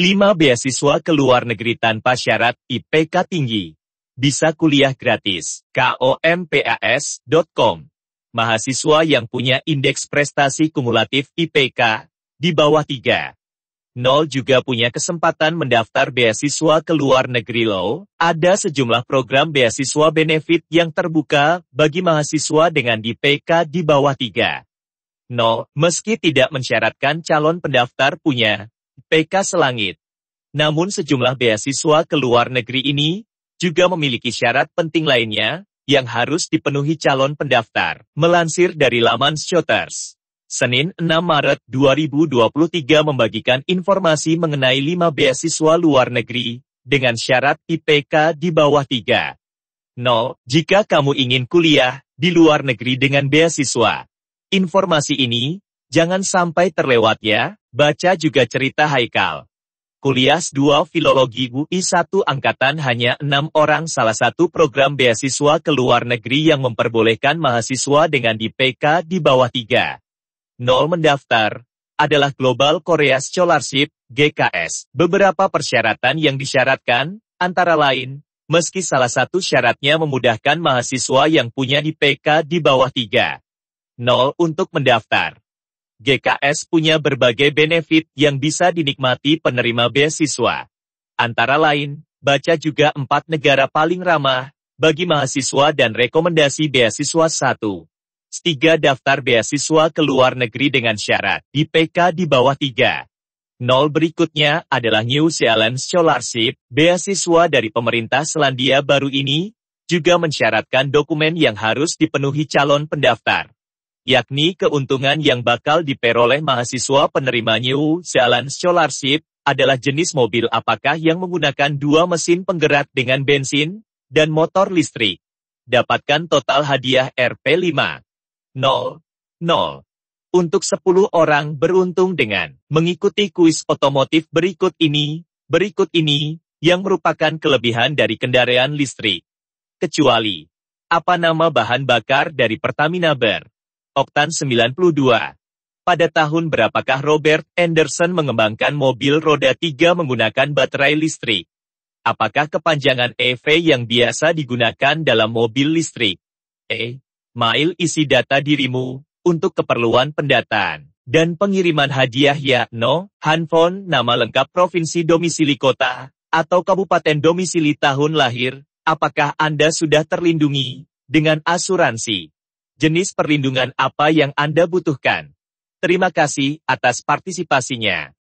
5. Beasiswa ke luar negeri tanpa syarat IPK tinggi. Bisa kuliah gratis. kompas.com Mahasiswa yang punya indeks prestasi kumulatif IPK di bawah 3. 0 juga punya kesempatan mendaftar beasiswa ke luar negeri low Ada sejumlah program beasiswa benefit yang terbuka bagi mahasiswa dengan IPK di bawah 3. 0. Meski tidak mensyaratkan calon pendaftar punya PK Selangit. Namun sejumlah beasiswa ke luar negeri ini juga memiliki syarat penting lainnya yang harus dipenuhi calon pendaftar. Melansir dari laman Shooters. Senin 6 Maret 2023 membagikan informasi mengenai 5 beasiswa luar negeri dengan syarat IPK di bawah 3. 0. Jika kamu ingin kuliah di luar negeri dengan beasiswa. Informasi ini Jangan sampai terlewat ya, baca juga cerita Haikal. Kuliah 2 Filologi UI 1 Angkatan hanya 6 orang salah satu program beasiswa ke luar negeri yang memperbolehkan mahasiswa dengan PK di bawah 3. 0 mendaftar, adalah Global Korea Scholarship, GKS. Beberapa persyaratan yang disyaratkan, antara lain, meski salah satu syaratnya memudahkan mahasiswa yang punya PK di bawah 3. 0 untuk mendaftar. GKS punya berbagai benefit yang bisa dinikmati penerima beasiswa. Antara lain, baca juga empat negara paling ramah bagi mahasiswa dan rekomendasi beasiswa 1. 3. Daftar beasiswa ke luar negeri dengan syarat di PK di bawah tiga. 0 berikutnya adalah New Zealand Scholarship, beasiswa dari pemerintah Selandia Baru ini, juga mensyaratkan dokumen yang harus dipenuhi calon pendaftar yakni keuntungan yang bakal diperoleh mahasiswa penerima New Zealand Scholarship, adalah jenis mobil apakah yang menggunakan dua mesin penggerak dengan bensin dan motor listrik. Dapatkan total hadiah Rp5. Untuk 10 orang beruntung dengan mengikuti kuis otomotif berikut ini, berikut ini, yang merupakan kelebihan dari kendaraan listrik. Kecuali, apa nama bahan bakar dari Pertamina Ber? Oktan 92. Pada tahun berapakah Robert Anderson mengembangkan mobil roda 3 menggunakan baterai listrik? Apakah kepanjangan EV yang biasa digunakan dalam mobil listrik? E. Mail isi data dirimu, untuk keperluan pendataan, dan pengiriman hadiah ya, no, handphone, nama lengkap provinsi domisili kota, atau kabupaten domisili tahun lahir, apakah Anda sudah terlindungi, dengan asuransi? jenis perlindungan apa yang Anda butuhkan. Terima kasih atas partisipasinya.